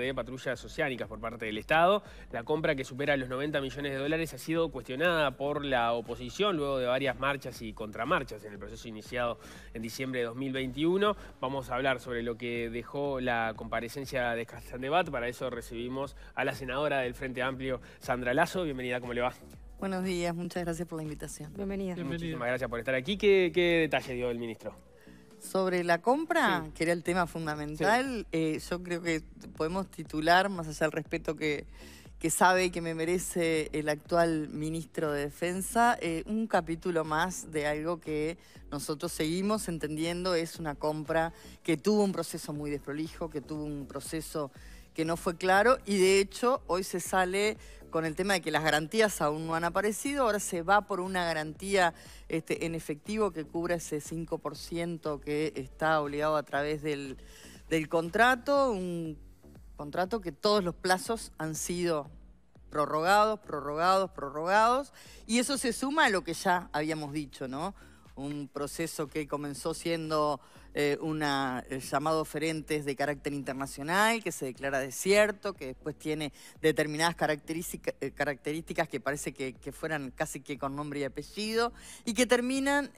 de patrullas oceánicas por parte del Estado. La compra que supera los 90 millones de dólares ha sido cuestionada por la oposición luego de varias marchas y contramarchas en el proceso iniciado en diciembre de 2021. Vamos a hablar sobre lo que dejó la comparecencia de Castandebat. Para eso recibimos a la senadora del Frente Amplio, Sandra Lazo. Bienvenida, ¿cómo le va? Buenos días, muchas gracias por la invitación. Bienvenida. Bienvenida. Muchísimas gracias por estar aquí. ¿Qué, qué detalle dio el ministro? Sobre la compra, que era el tema fundamental, eh, yo creo que podemos titular, más allá del respeto que, que sabe que me merece el actual ministro de Defensa, eh, un capítulo más de algo que nosotros seguimos entendiendo es una compra que tuvo un proceso muy desprolijo, que tuvo un proceso que no fue claro y de hecho hoy se sale con el tema de que las garantías aún no han aparecido, ahora se va por una garantía este, en efectivo que cubra ese 5% que está obligado a través del, del contrato, un contrato que todos los plazos han sido prorrogados, prorrogados, prorrogados, y eso se suma a lo que ya habíamos dicho, ¿no? un proceso que comenzó siendo eh, un eh, llamado oferentes de carácter internacional, que se declara desierto, que después tiene determinadas eh, características que parece que, fueran casi que con nombre y apellido, y que terminan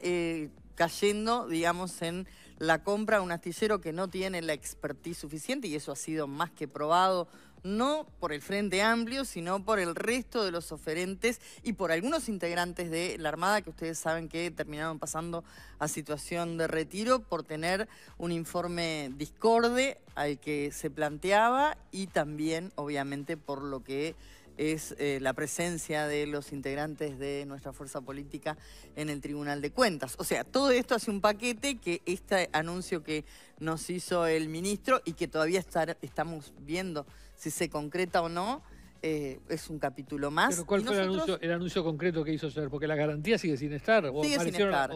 cayendo, digamos, en la compra de un astillero que no tiene la expertise suficiente, y eso ha sido más que probado no por el Frente Amplio, sino por el resto de los oferentes y por algunos integrantes de la Armada que ustedes saben que terminaron pasando a situación de retiro por tener un informe discorde al que se planteaba y también, obviamente, por lo que es eh, la presencia de los integrantes de nuestra fuerza política en el Tribunal de Cuentas. O sea, todo esto hace un paquete que este anuncio que nos hizo el ministro y que todavía estamos viendo si se concreta o no. Eh, es un capítulo más. ¿cuál fue el, anuncio, concreto que hizo ayer? Porque la garantía sigue sin estar. sigue sin estar.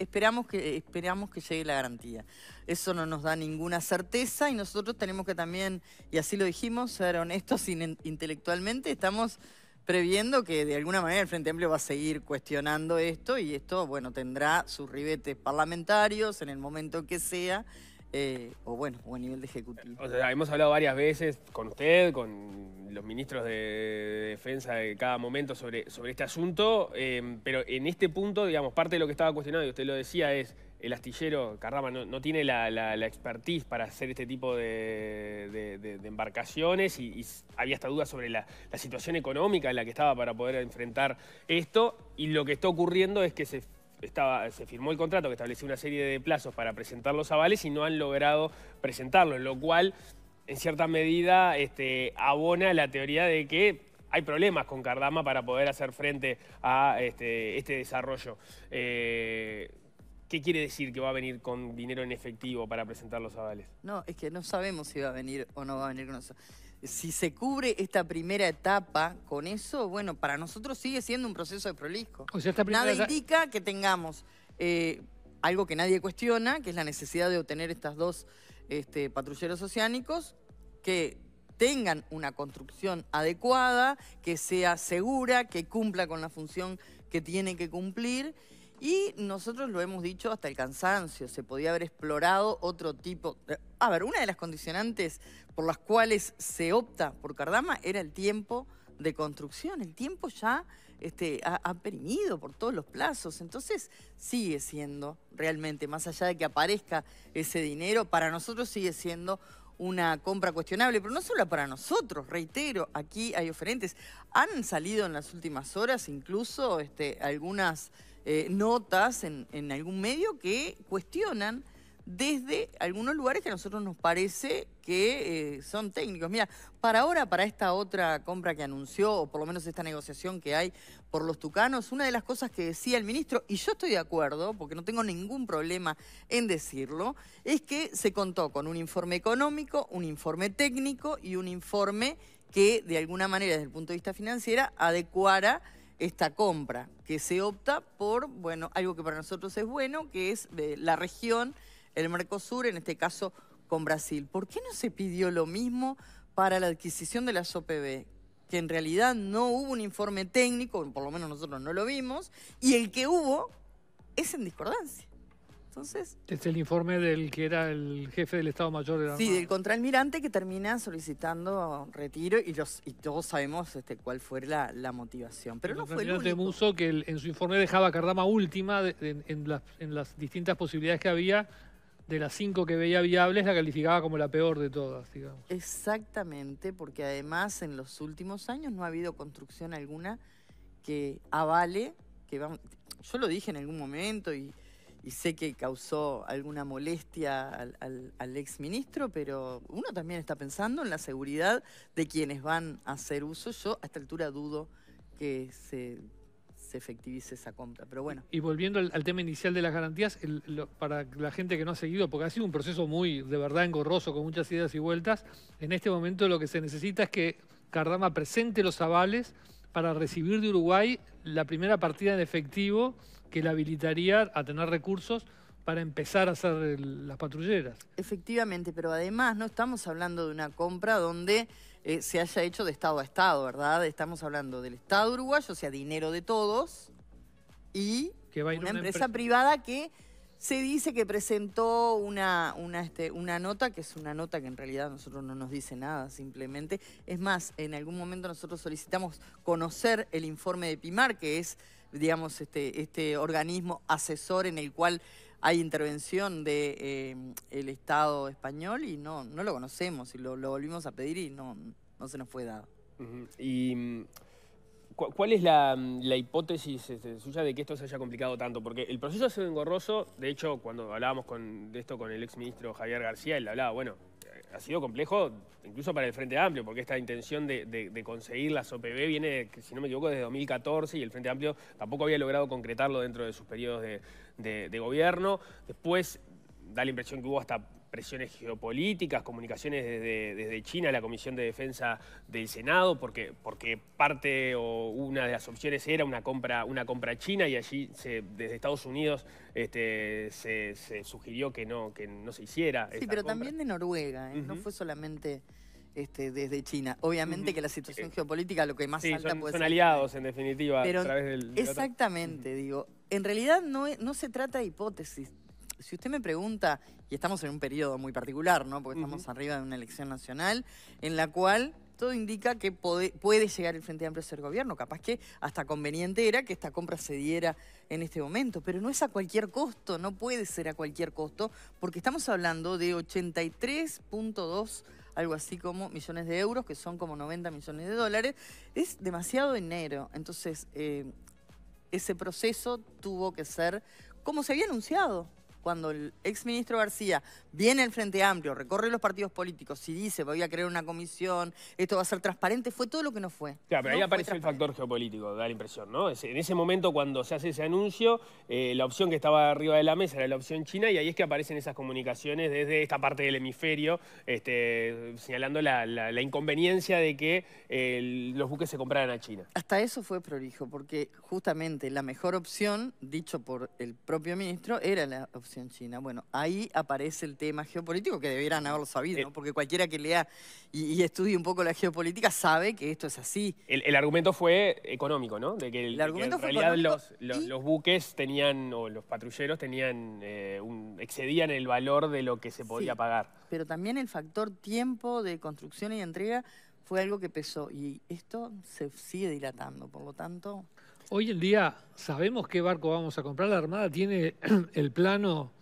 esperamos, que, esperamos que llegue la garantía. Eso no nos da ninguna certeza y nosotros tenemos que también, y así lo dijimos, ser honestos intelectualmente. Estamos previendo que de alguna manera el Frente Amplio va a seguir cuestionando esto y esto, bueno, tendrá sus ribetes parlamentarios en el momento que sea eh, o bueno, o a nivel de ejecutivo. hemos hablado varias veces con usted, con los ministros de defensa de cada momento sobre, sobre este asunto, eh, pero en este punto, digamos, parte de lo que estaba cuestionado, y usted lo decía, es el astillero, Carrama, no, tiene la, la, expertise para hacer este tipo de, embarcaciones y, había esta duda sobre la, la situación económica en la que estaba para poder enfrentar esto y lo que está ocurriendo es que se estaba, se firmó el contrato que estableció una serie de plazos para presentar los avales y no han logrado presentarlos, lo cual en cierta medida este, abona la teoría de que hay problemas con Cardama para poder hacer frente a este, este desarrollo. Eh, ¿Qué quiere decir que va a venir con dinero en efectivo para presentar los avales? No, es que no sabemos si va a venir o no va a venir con nosotros si se cubre esta primera etapa con eso, bueno, para nosotros sigue siendo un proceso de prolisco. Nada indica que tengamos eh, algo que nadie cuestiona, que es la necesidad de obtener estas dos este, patrulleros oceánicos, que tengan una construcción adecuada, que sea segura, que cumpla con la función que tiene que cumplir. Y nosotros lo hemos dicho hasta el cansancio, se podía haber explorado otro tipo. Eh, a ver, una de las condicionantes por las cuales se opta por Cardama era el tiempo de construcción. El tiempo ya este, ha, perimido por todos los plazos. Entonces sigue siendo realmente, más allá de que aparezca ese dinero, para nosotros sigue siendo una compra cuestionable, pero no solo para nosotros, reitero, aquí hay oferentes. Han salido en las últimas horas incluso este, algunas eh, notas en, en algún medio que cuestionan desde algunos lugares que a nosotros nos parece que eh, son técnicos. Mira, para ahora, para esta otra compra que anunció, o por lo menos esta negociación que hay por los tucanos, una de las cosas que decía el ministro, y yo estoy de acuerdo, porque no tengo ningún problema en decirlo, es que se contó con un informe económico, un informe técnico y un informe que de alguna manera desde el punto de vista financiera adecuara esta compra, que se opta por, bueno, algo que para nosotros es bueno, que es la región el Mercosur, en este caso con Brasil. ¿Por qué no se pidió lo mismo para la adquisición de las OPB? Que en realidad no hubo un informe técnico, por lo menos nosotros no lo vimos, y el que hubo es en discordancia. Entonces. Es el informe del que era el jefe del Estado Mayor de la Sí, del contraalmirante que termina solicitando retiro y, los, y todos sabemos este, cuál fue la, motivación. Pero no fue el único. Muso que en su informe dejaba a Cardama última en, las, en las distintas posibilidades que había de las cinco que veía viables, la calificaba como la peor de todas, digamos. Exactamente, porque además en los últimos años no ha habido construcción alguna que avale, que yo lo dije en algún momento y, sé que causó alguna molestia al, al exministro, pero uno también está pensando en la seguridad de quienes van a hacer uso. Yo a esta altura dudo que se efectivice esa compra. Pero bueno. Y, volviendo al, tema inicial de las garantías, para la gente que no ha seguido, porque ha sido un proceso muy, de verdad, engorroso, con muchas ideas y vueltas, en este momento lo que se necesita es que Cardama presente los avales para recibir de Uruguay la primera partida en efectivo que la habilitaría a tener recursos para empezar a hacer las patrulleras. Efectivamente, pero además no estamos hablando de una compra donde eh, se haya hecho de Estado a Estado, ¿verdad? Estamos hablando del Estado uruguayo, o sea, dinero de todos, y una, empresa privada que se dice que presentó una, una, este, una nota, que es una nota que en realidad nosotros no nos dice nada, simplemente. Es más, en algún momento nosotros solicitamos conocer el informe de PIMAR, que es, digamos, este, este organismo asesor en el cual hay intervención del de, eh, Estado español y no, no lo conocemos y lo, volvimos a pedir y no, no se nos fue dado. Mm, ¿Cuál es la, mm, hipótesis este, suya de que esto se haya complicado tanto? Porque el proceso ha sido engorroso. De hecho, cuando hablábamos de esto con el exministro Javier García, él hablaba, bueno, ha sido complejo incluso para el Frente Amplio, porque esta intención de, conseguir las OPB viene, si no me equivoco, desde 2014 y el Frente Amplio tampoco había logrado concretarlo dentro de sus periodos de gobierno. Después da la impresión que hubo hasta presiones geopolíticas, comunicaciones desde, desde, China, la Comisión de Defensa del Senado, porque, porque parte o una de las opciones era una compra, una compra china y allí desde Estados Unidos este, se, sugirió que no, que no se hiciera. Sí, pero también de Noruega, ¿eh? no fue solamente... Este, desde China. Obviamente que la situación eh, geopolítica lo que más salta puede son, son aliados en definitiva a través del... Exactamente, digo. En realidad no, no se trata de hipótesis, si usted me pregunta, y estamos en un periodo muy particular, ¿no? Porque estamos arriba de una elección nacional en la cual todo indica que puede, llegar el Frente Amplio a ser gobierno. Capaz que hasta conveniente era que esta compra se diera en este momento, pero no es a cualquier costo, no puede ser a cualquier costo, porque estamos hablando de 83.2 algo así como millones de euros, que son como 90 millones de dólares, es demasiado dinero. Entonces, eh, ese proceso tuvo que ser como se había anunciado, cuando el exministro García viene al Frente Amplio, recorre los partidos políticos y dice, voy a crear una comisión, esto va a ser transparente, fue todo lo que no fue. Claro, pero ahí aparece el factor geopolítico, da la impresión, ¿no? En ese momento, cuando se hace ese anuncio, eh, la opción que estaba arriba de la mesa era la opción china, y ahí es que aparecen esas comunicaciones desde esta parte del hemisferio, este, señalando la, inconveniencia de que eh, los buques se compraran a China. Hasta eso fue prolijo, porque justamente la mejor opción, dicho por el propio ministro, era la opción china Bueno, ahí aparece el tema geopolítico que debieran haberlo sabido, eh. Porque cualquiera que lea y, estudie un poco la geopolítica sabe que esto es así. El, argumento fue económico, ¿no? De que, en realidad los, buques tenían, o los patrulleros tenían, eh, excedían el valor de lo que se podía pagar. Pero también el factor tiempo de construcción y entrega fue algo que pesó. Y esto se sigue dilatando, por lo tanto... Hoy en día, ¿sabemos qué barco vamos a comprar? La Armada tiene el plano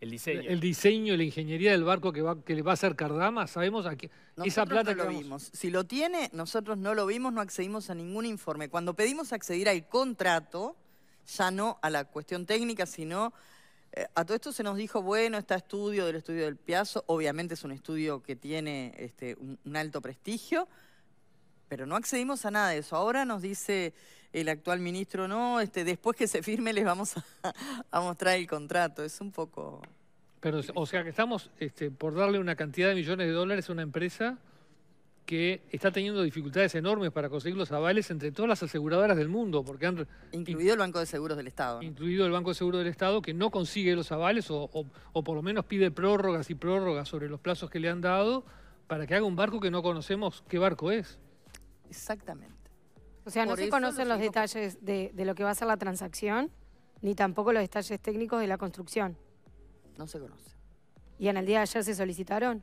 el diseño. El diseño, la ingeniería del barco que, le va a hacer Cardama, sabemos a qué. Esa plata no lo vimos. Si lo tiene, nosotros no lo vimos, no accedimos a ningún informe. Cuando pedimos acceder al contrato, ya no a la cuestión técnica, sino eh, a todo esto se nos dijo, bueno, está estudio del estudio del Piazo. obviamente es un estudio que tiene este, un alto prestigio, pero no accedimos a nada de eso. Ahora nos dice el actual ministro, no, este, después que se firme les vamos a, mostrar el contrato. Es un poco... Pero, o sea, que estamos este, por darle una cantidad de millones de dólares a una empresa que está teniendo dificultades enormes para conseguir los avales entre todas las aseguradoras del mundo, porque han... Incluido el Banco de Seguros del Estado. Incluido el Banco de Seguros del Estado, que no consigue los avales o por lo menos pide prórrogas y prórrogas sobre los plazos que le han dado para que haga un barco que no conocemos qué barco es. Exactamente. O sea, no se conocen los, detalles de, de, lo que va a ser la transacción, ni tampoco los detalles técnicos de la construcción. No se conoce. ¿Y en el día de ayer se solicitaron?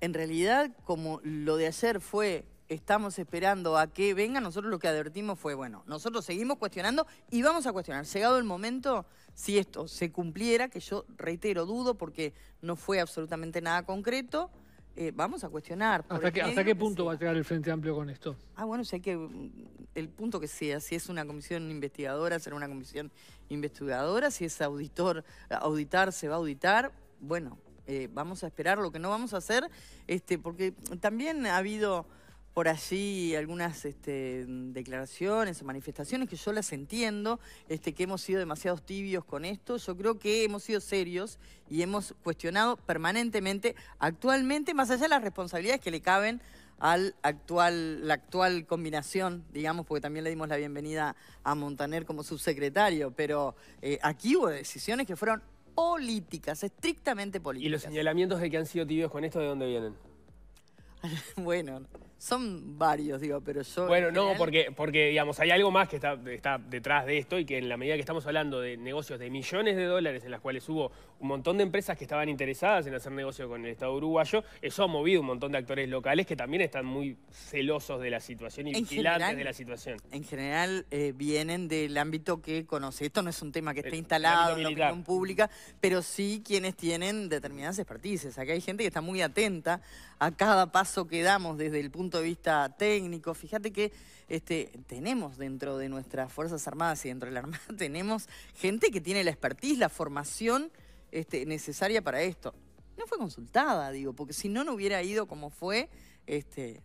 En realidad, como lo de ayer fue, estamos esperando a que venga, nosotros lo que advertimos fue, bueno, nosotros seguimos cuestionando y vamos a cuestionar. Llegado el momento, si esto se cumpliera, que yo reitero, dudo porque no fue absolutamente nada concreto, eh, vamos a cuestionar. ¿Hasta, qué punto va a llegar el Frente Amplio con esto? Ah, bueno, sé que mm, el punto que sea, si es una comisión investigadora, será una comisión investigadora, si es auditor, auditar, se va a auditar, bueno, eh, vamos a esperar lo que no vamos a hacer, este, porque también ha habido por allí algunas este, declaraciones o manifestaciones que yo las entiendo, este, que hemos sido demasiado tibios con esto. Yo creo que hemos sido serios y hemos cuestionado permanentemente, actualmente, más allá de las responsabilidades que le caben al actual, la actual combinación, digamos, porque también le dimos la bienvenida a Montaner como subsecretario, pero eh, aquí hubo decisiones que fueron políticas, estrictamente políticas. ¿Y los señalamientos de que han sido tibios con esto, de dónde vienen? bueno, son varios, digo, pero yo... Bueno, no, porque, porque, digamos, hay algo más que está, detrás de esto y que en la medida que estamos hablando de negocios de millones de dólares en las cuales hubo un montón de empresas que estaban interesadas en hacer negocio con el Estado uruguayo, eso ha movido un montón de actores locales que también están muy celosos de la situación y vigilantes de la situación. En general eh, vienen del ámbito que conoce. Esto no es un tema que está instalado en la opinión pública, pero sí quienes tienen determinadas expertices. aquí hay gente que está muy atenta a cada paso que damos desde el punto de vista técnico, fíjate que este, tenemos dentro de nuestras Fuerzas Armadas y dentro de la Armada, tenemos gente que tiene la expertise, la formación este, necesaria para esto. No fue consultada, digo, porque si no, no hubiera ido como fue este,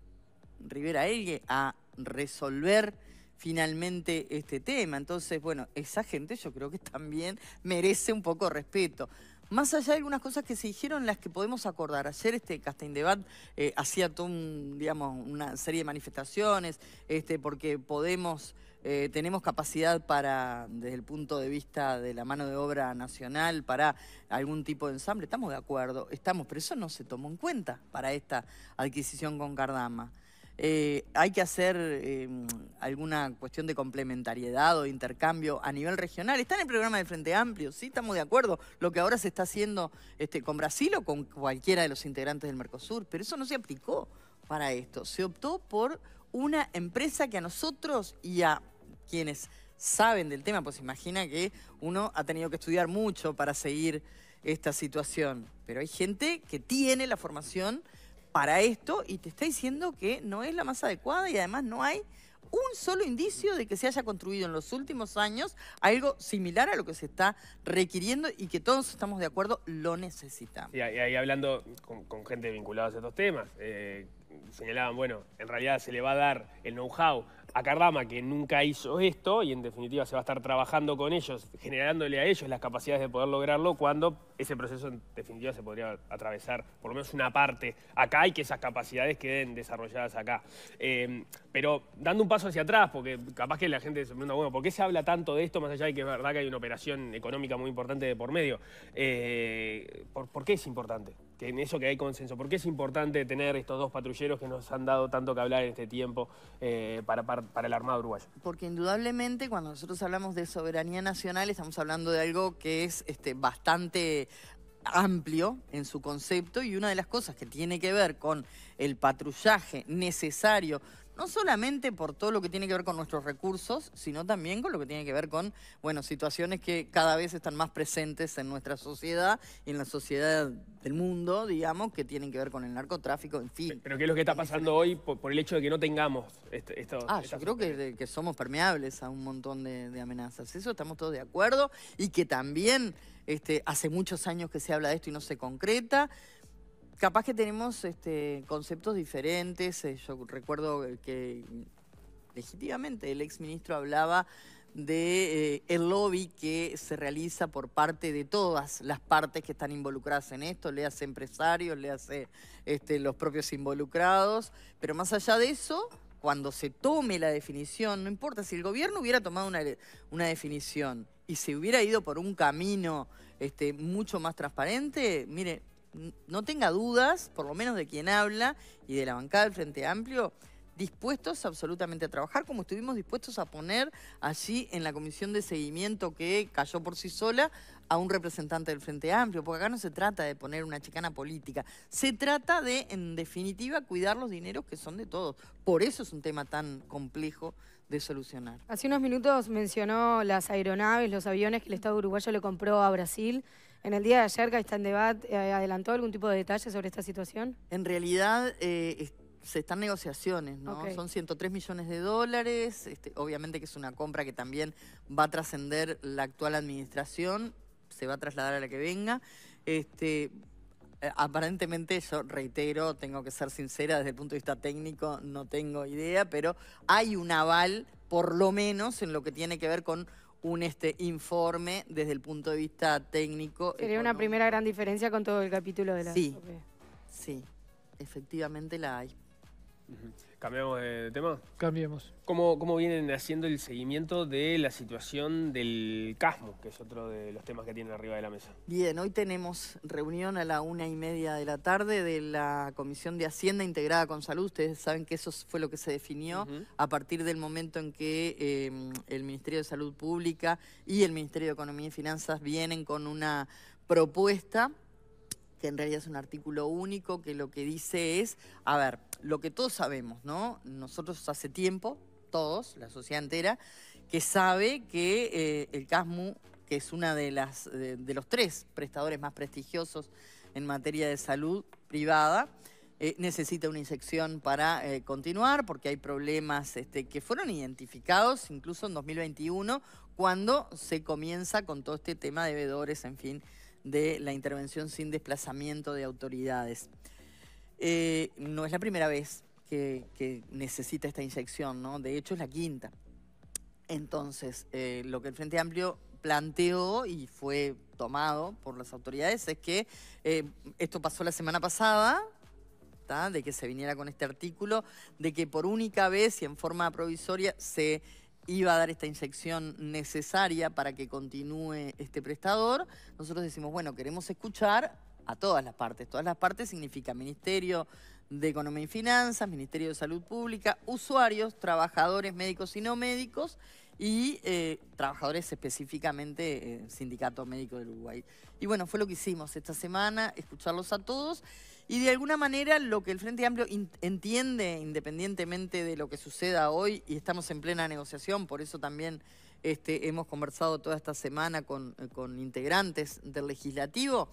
Rivera Elgue a resolver finalmente este tema. Entonces, bueno, esa gente yo creo que también merece un poco de respeto más allá de algunas cosas que se dijeron, las que podemos acordar. Ayer este Castain Debat eh, hacía todo digamos, una serie de manifestaciones, este, porque podemos, eh, tenemos capacidad para, desde el punto de vista de la mano de obra nacional, para algún tipo de ensamble. Estamos de acuerdo, estamos, pero eso no se tomó en cuenta para esta adquisición con Cardama. Eh, ¿Hay que hacer em, alguna cuestión de complementariedad o intercambio a nivel regional? Está en el programa del Frente Amplio, sí, estamos de acuerdo. Lo que ahora se está haciendo este, con Brasil o con cualquiera de los integrantes del Mercosur, pero eso no se aplicó para esto. Se optó por una empresa que a nosotros y a quienes saben del tema, pues imagina que uno ha tenido que estudiar mucho para seguir esta situación. Pero hay gente que tiene la formación para esto y te está diciendo que no es la más adecuada y además no hay un solo indicio de que se haya construido en los últimos años algo similar a lo que se está requiriendo y que todos estamos de acuerdo lo necesitamos. Y ahí hablando con, gente vinculada a estos temas, eh, señalaban, bueno, en realidad se le va a dar el know-how a Cardama, que nunca hizo esto, y en definitiva se va a estar trabajando con ellos, generándole a ellos las capacidades de poder lograrlo, cuando ese proceso en definitiva se podría atravesar por lo menos una parte acá y que esas capacidades queden desarrolladas acá. Em, pero dando un paso hacia atrás, porque capaz que la gente se pregunta, bueno, ¿por qué se habla tanto de esto, más allá de que es verdad que hay una operación económica muy importante de por medio? Eh, ¿Por qué es importante? en eso que hay consenso. ¿Por qué es importante tener estos dos patrulleros que nos han dado tanto que hablar en este tiempo eh, para, para, el armado uruguayo? Porque indudablemente cuando nosotros hablamos de soberanía nacional estamos hablando de algo que es este, bastante amplio en su concepto y una de las cosas que tiene que ver con el patrullaje necesario no solamente por todo lo que tiene que ver con nuestros recursos, sino también con lo que tiene que ver con, bueno, situaciones que cada vez están más presentes en nuestra sociedad y en la sociedad del mundo, digamos, que tienen que ver con el narcotráfico, en fin. Pero ¿qué es lo que está pasando hoy por, el hecho de que no tengamos este, esto? Ah, yo creo que, somos permeables a un montón de, amenazas. Eso estamos todos de acuerdo y que también este, hace muchos años que se habla de esto y no se concreta capaz que tenemos este, conceptos diferentes. Eh, yo recuerdo que legítimamente el exministro hablaba de eh, el lobby que se realiza por parte de todas las partes que están involucradas en esto, le hace empresarios, le hace este, los propios involucrados, pero más allá de eso, cuando se tome la definición, no importa, si el gobierno hubiera tomado una, definición y se hubiera ido por un camino este, mucho más transparente, mire, no tenga dudas, por lo menos de quien habla y de la bancada del Frente Amplio, dispuestos absolutamente a trabajar, como estuvimos dispuestos a poner allí en la comisión de seguimiento que cayó por sí sola a un representante del Frente Amplio, porque acá no se trata de poner una chicana política, se trata de, en definitiva, cuidar los dineros que son de todos. Por eso es un tema tan complejo de solucionar. Hace unos minutos mencionó las aeronaves, los aviones que el Estado uruguayo le compró a Brasil. En el día de ayer, en debate, eh, adelantó algún tipo de detalle sobre esta situación. En realidad, eh, se están negociaciones, ¿no? Son 103 millones de dólares, este, obviamente que es una compra que también va a trascender la actual administración, se va a trasladar a la que venga. Este, eh, aparentemente, yo reitero, tengo que ser sincera, desde el punto de vista técnico no tengo idea, pero hay un aval, por lo menos, en lo que tiene que ver con un este informe desde el punto de vista técnico. Sería una primera gran diferencia con todo el capítulo de la... Sí, sí, efectivamente la hay. ¿Cambiamos de tema? Cambiemos. ¿Cómo, ¿Cómo vienen haciendo el seguimiento de la situación del Casmo, que es otro de los temas que tienen arriba de la mesa? Bien, hoy tenemos reunión a la una y media de la tarde de la Comisión de Hacienda integrada con Salud. Ustedes saben que eso fue lo que se definió a partir del momento en que em, el Ministerio de Salud Pública y el Ministerio de Economía y Finanzas vienen con una propuesta que en realidad es un artículo único, que lo que dice es, a ver, lo que todos sabemos, ¿no? Nosotros hace tiempo, todos, la sociedad entera, que sabe que eh, el CASMU, que es uno de de, los tres prestadores más prestigiosos en materia de salud privada, eh, necesita una inyección para eh, continuar porque hay problemas este, que fueron identificados incluso en 2021 cuando se comienza con todo este tema de veedores, en fin, de la intervención sin desplazamiento de autoridades. Eh, no es la primera vez que, necesita esta inyección, ¿no? De hecho, es la quinta. Entonces, eh, lo que el Frente Amplio planteó y fue tomado por las autoridades es que eh, esto pasó la semana pasada, de que se viniera con este artículo, de que por única vez y en forma provisoria se iba a dar esta inyección necesaria para que continúe este prestador. Nosotros decimos, bueno, queremos escuchar a todas las partes. Todas las partes significa Ministerio de Economía y Finanzas, Ministerio de Salud Pública, usuarios, trabajadores médicos y no médicos y eh, trabajadores específicamente eh, Sindicato Médico del Uruguay. Y bueno, fue lo que hicimos esta semana, escucharlos a todos y de alguna manera lo que el Frente Amplio entiende, independientemente de lo que suceda hoy, y estamos en plena negociación, por eso también este, hemos conversado toda esta semana con, eh, con integrantes del legislativo,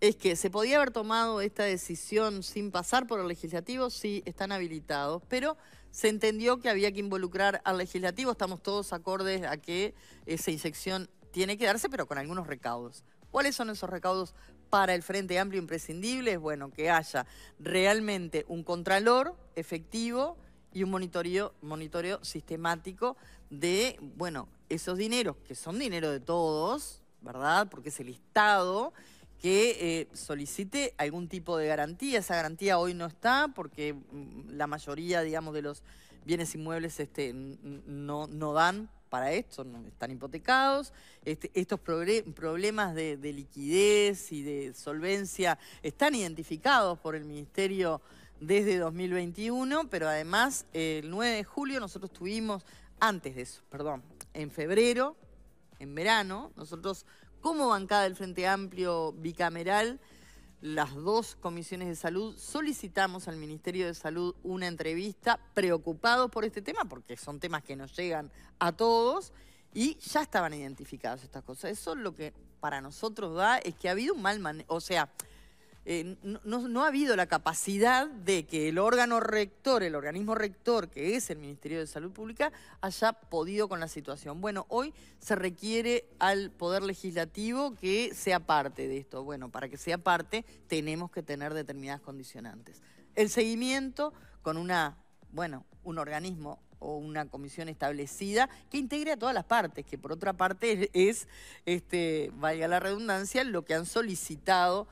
es que se podía haber tomado esta decisión sin pasar por el legislativo, sí, están habilitados, pero se entendió que había que involucrar al legislativo, estamos todos acordes a que esa inyección tiene que darse, pero con algunos recaudos. ¿Cuáles son esos recaudos para el Frente Amplio Es Bueno, que haya realmente un contralor efectivo y un monitoreo, monitoreo sistemático de, bueno, esos dineros, que son dinero de todos, ¿verdad? Porque es el Estado que eh, solicite algún tipo de garantía. Esa garantía hoy no está porque mm, la mayoría, digamos, de los bienes inmuebles este, no, no dan para esto, no, están hipotecados. Este, estos problemas de, liquidez y de solvencia están identificados por el Ministerio desde 2021, pero además el 9 de julio nosotros tuvimos, antes de eso, perdón, en febrero, en verano, nosotros como bancada del Frente Amplio bicameral, las dos comisiones de salud, solicitamos al Ministerio de Salud una entrevista preocupados por este tema, porque son temas que nos llegan a todos y ya estaban identificadas estas cosas. Eso lo que para nosotros da es que ha habido un mal manejo, o sea, eh, no, ha habido la capacidad de que el órgano rector, el organismo rector, que es el Ministerio de Salud Pública, haya podido con la situación. Bueno, hoy se requiere al Poder Legislativo que sea parte de esto. Bueno, para que sea parte tenemos que tener determinadas condicionantes. El seguimiento con una, bueno, un organismo o una comisión establecida que integre a todas las partes, que por otra parte es, este, valga la redundancia, lo que han solicitado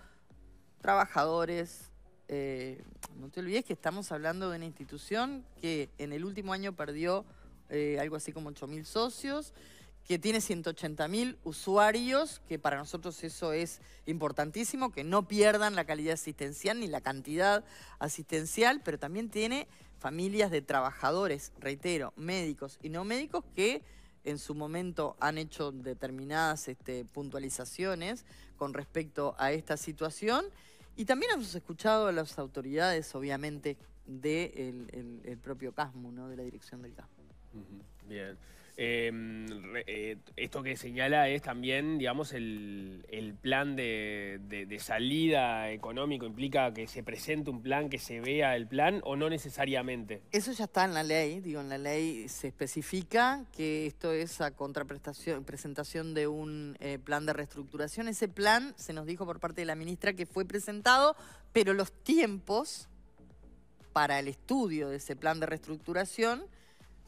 trabajadores. Eh, no te olvides que estamos hablando de una institución que en el último año perdió eh, algo así como 8.000 socios, que tiene 180.000 usuarios, que para nosotros eso es importantísimo, que no pierdan la calidad asistencial ni la cantidad asistencial, pero también tiene familias de trabajadores, reitero, médicos y no médicos que en su momento han hecho determinadas este, puntualizaciones con respecto a esta situación y también hemos escuchado a las autoridades, obviamente, del de el, propio CASMU, ¿no? de la dirección del CASMU. Bien. Em, eh, esto que señala es también, digamos, el, plan de, salida económico, implica que se presente un plan, que se vea el plan o no necesariamente. Eso ya está en la ley, digo, en la ley se especifica que esto es a contraprestación, presentación de un eh, plan de reestructuración. Ese plan se nos dijo por parte de la ministra que fue presentado, pero los tiempos para el estudio de ese plan de reestructuración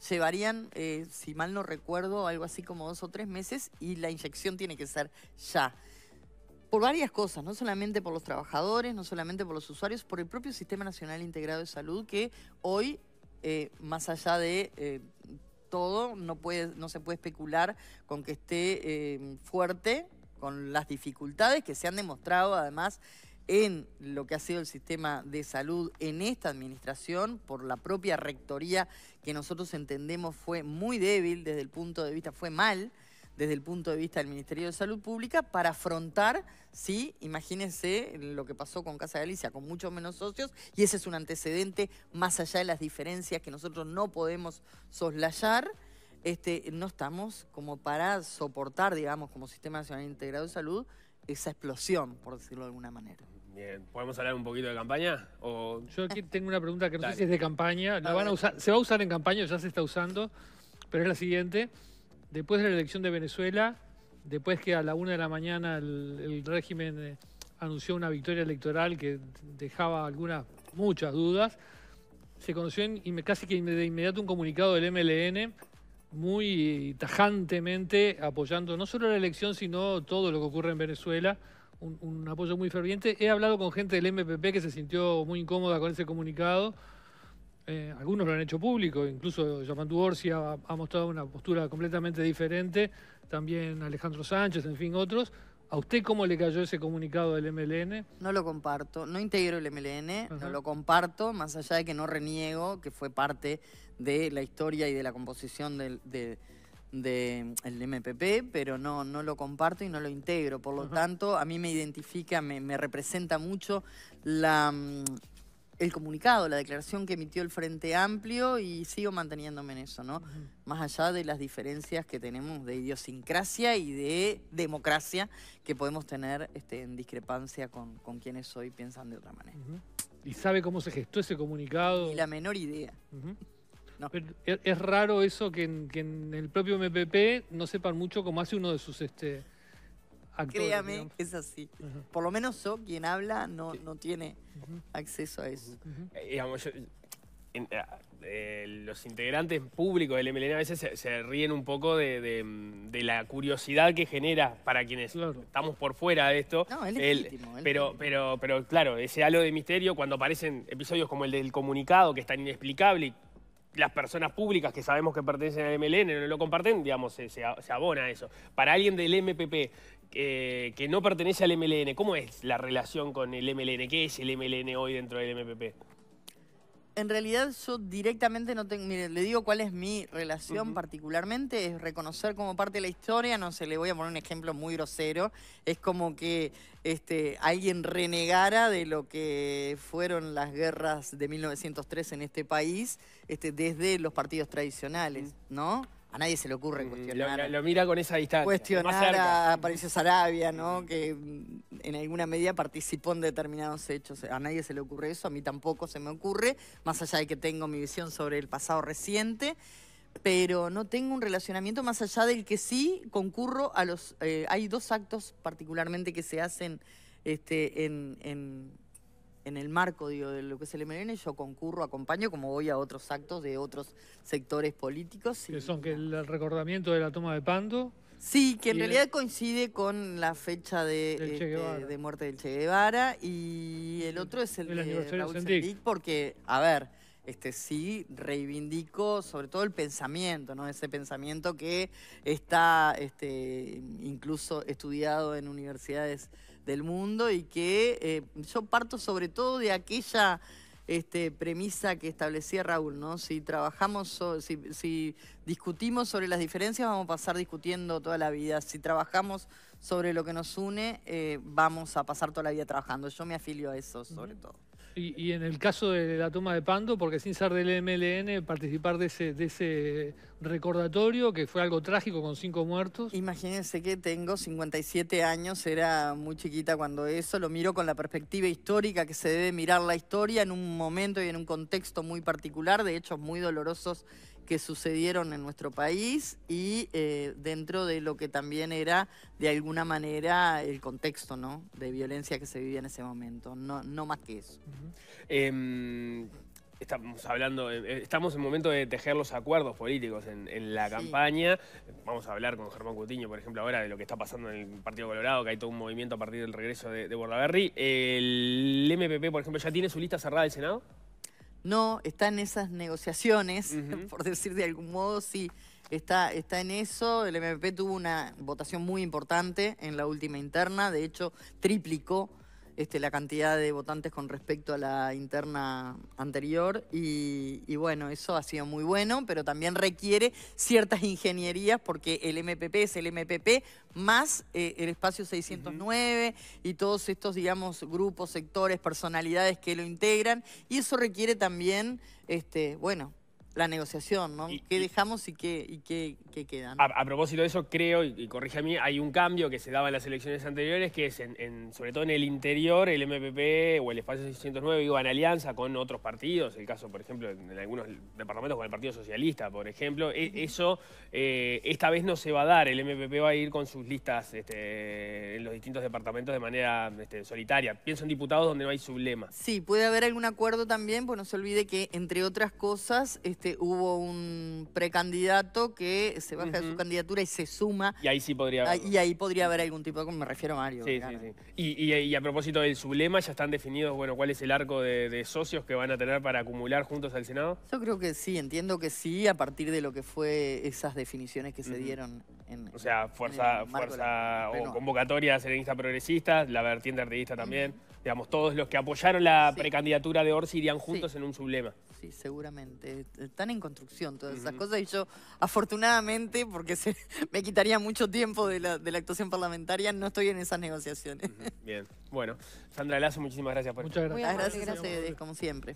llevarían, eh, si mal no recuerdo, algo así como dos o tres meses y la inyección tiene que ser ya. Por varias cosas, no solamente por los trabajadores, no solamente por los usuarios, por el propio Sistema Nacional Integrado de Salud que hoy, eh, más allá de eh, todo, no se puede especular con que esté fuerte, con las dificultades que se han demostrado además en lo que ha sido el sistema de salud en esta administración por la propia rectoría que nosotros entendemos fue muy débil desde el punto de vista, fue mal desde el punto de vista del Ministerio de Salud Pública para afrontar, sí, imagínense lo que pasó con Casa de Galicia, con muchos menos socios, y ese es un antecedente más allá de las diferencias que nosotros no podemos soslayar. Este, no estamos como para soportar, digamos, como Sistema Nacional Integrado de Salud, esa explosión, por decirlo de alguna manera. Bien, ¿podemos hablar un poquito de campaña? ¿O... Yo aquí tengo una pregunta que no sé si es de campaña. van se va a usar en campaña, ya se está usando, pero es la siguiente. Después de la elección de Venezuela, después que a la una de la mañana el, régimen eh, anunció una victoria electoral que dejaba algunas, muchas dudas, se conoció en, casi que de inmediato un comunicado del MLN muy tajantemente apoyando no solo la elección, sino todo lo que ocurre en Venezuela un, apoyo muy ferviente. He hablado con gente del MPP que se sintió muy incómoda con ese comunicado. Eh, algunos lo han hecho público, incluso Yamandu Orsi ha, mostrado una postura completamente diferente, también Alejandro Sánchez, en fin, otros. ¿A usted cómo le cayó ese comunicado del MLN? No lo comparto, no integro el MLN, no lo comparto, más allá de que no reniego que fue parte de la historia y de la composición del, de, del MPP, pero no, no lo comparto y no lo integro. Por lo tanto, a mí me identifica, me, representa mucho la, mm, el comunicado, la declaración que emitió el Frente Amplio y sigo manteniéndome en eso, ¿no? Más allá de las diferencias que tenemos de idiosincrasia y de democracia que podemos tener este, en discrepancia con, quienes hoy piensan de otra manera. ¿Y sabe cómo se gestó ese comunicado? Ni la menor idea. Es, raro eso que en, el propio MPP no sepan mucho cómo hace uno de sus este, actores. Créame, es así. Por lo menos yo, quien habla, no, no tiene acceso a eso. Eh, eh, eh, los integrantes públicos del MLN a veces se, ríen un poco de, la curiosidad que genera para quienes estamos por fuera de esto. No, es pero, pero, pero claro, ese halo de misterio cuando aparecen episodios como el del comunicado, que es tan inexplicable las personas públicas que sabemos que pertenecen al MLN no lo comparten, digamos, se, abona eso. Para alguien del MPP eh, que no pertenece al MLN, ¿cómo es la relación con el MLN? ¿Qué es el MLN hoy dentro del MPP? en realidad yo directamente no tengo, mire, le digo cuál es mi relación particularmente, es reconocer como parte de la historia, no sé, le voy a poner un ejemplo muy grosero, es como que este, alguien renegara de lo que fueron las guerras de 1903 en este país, este, desde los partidos tradicionales, ¿no? a nadie se le ocurre mm, cuestionar. Lo, mira con esa distancia. Cuestionar a Aparicio Sarabia, ¿no? Que en alguna medida participó en determinados hechos. A nadie se le ocurre eso, a mí tampoco se me ocurre, más allá de que tengo mi visión sobre el pasado reciente. Pero no tengo un relacionamiento más allá del que sí concurro a los. Eh, hay dos actos particularmente que se hacen este, en en el marco de lo que es el MLN, yo concurro, acompaño, como voy a otros actos de otros sectores políticos. ¿Que son que el recordamiento de la toma de Pando? Sí, que en realidad coincide con la fecha de, este, de, muerte del Che Guevara y el otro es el, de Raúl Sendic, porque, a ver, este, sí reivindico sobre todo el pensamiento, ¿no? Ese pensamiento que está este, incluso estudiado en universidades del mundo y que eh, yo parto sobre todo de aquella este, premisa que establecía Raúl, ¿no? Si trabajamos, si, discutimos sobre las diferencias, vamos a pasar discutiendo toda la vida. Si trabajamos sobre lo que nos une, eh, vamos a pasar toda la vida trabajando. Yo me afilio a eso, sobre todo. Y, en el caso de la toma de Pando, porque sin ser del MLN, participar de ese, de ese recordatorio, que fue algo trágico con cinco muertos. Imagínense que tengo 57 años, era muy chiquita cuando eso, lo miro con la perspectiva histórica que se debe mirar la historia en un momento y en un contexto muy particular, de hechos muy dolorosos que sucedieron en nuestro país y eh, dentro de lo que también era de alguna manera el contexto ¿no? de violencia que se vivía en ese momento, no, no más que eso. Em, estamos hablando, eh, eh, estamos en momento de tejer los acuerdos políticos en, la campaña. Vamos a hablar con Germán Cutiño, por ejemplo, ahora de lo que está pasando en el Partido Colorado, que hay todo un movimiento a partir del regreso de, de ¿El MPP, por ejemplo, ya tiene su lista cerrada del Senado? no, está en esas negociaciones, por decir de algún modo, sí, está, está en eso. El MPP tuvo una votación muy importante en la última interna, de hecho, triplicó este, la cantidad de votantes con respecto a la interna anterior y, bueno, eso ha sido muy bueno, pero también requiere ciertas ingenierías porque el MPP es el MPP más eh, el espacio 609 y todos estos, digamos, grupos, sectores, personalidades que lo integran y eso requiere también, este, bueno, la negociación, ¿no? ¿Qué dejamos y qué, y queda? A, propósito de eso, creo, y, y, a mí, hay un cambio que se daba en las elecciones anteriores, que es sobre todo en el interior, el MPP o el Espacio 609 iba en alianza con otros partidos, el caso, por ejemplo, en algunos departamentos con el Partido Socialista, por ejemplo. E, eso eh, esta vez no se va a dar, el MPP va a ir con sus listas este, en los distintos departamentos de manera este, solitaria. Pienso en diputados donde no hay sublema. Sí, puede haber algún acuerdo también, pues no se olvide que, entre otras cosas, este, hubo un precandidato que se baja de su candidatura y se suma. Y ahí sí podría haber. Y ahí podría haber algún tipo de. me refiero a Mario. Sí, sí, sí. Y, a propósito del sublema, ¿ya están definidos bueno cuál es el arco de, socios que van a tener para acumular juntos al Senado? Yo creo que sí, entiendo que sí, a partir de lo que fue esas definiciones que se dieron en. O sea, fuerza, fuerza o convocatoria serenista progresista, la vertiente artista también. Digamos, todos los que apoyaron la precandidatura de Orsi irían juntos en un sublema sí, seguramente. Están en construcción todas esas cosas y yo, afortunadamente, porque se, me quitaría mucho tiempo de la, de la actuación parlamentaria, no estoy en esas negociaciones. Bien, bueno. Sandra Lazo, muchísimas gracias por Muchas gracias. Muchas gracias, gracias como siempre.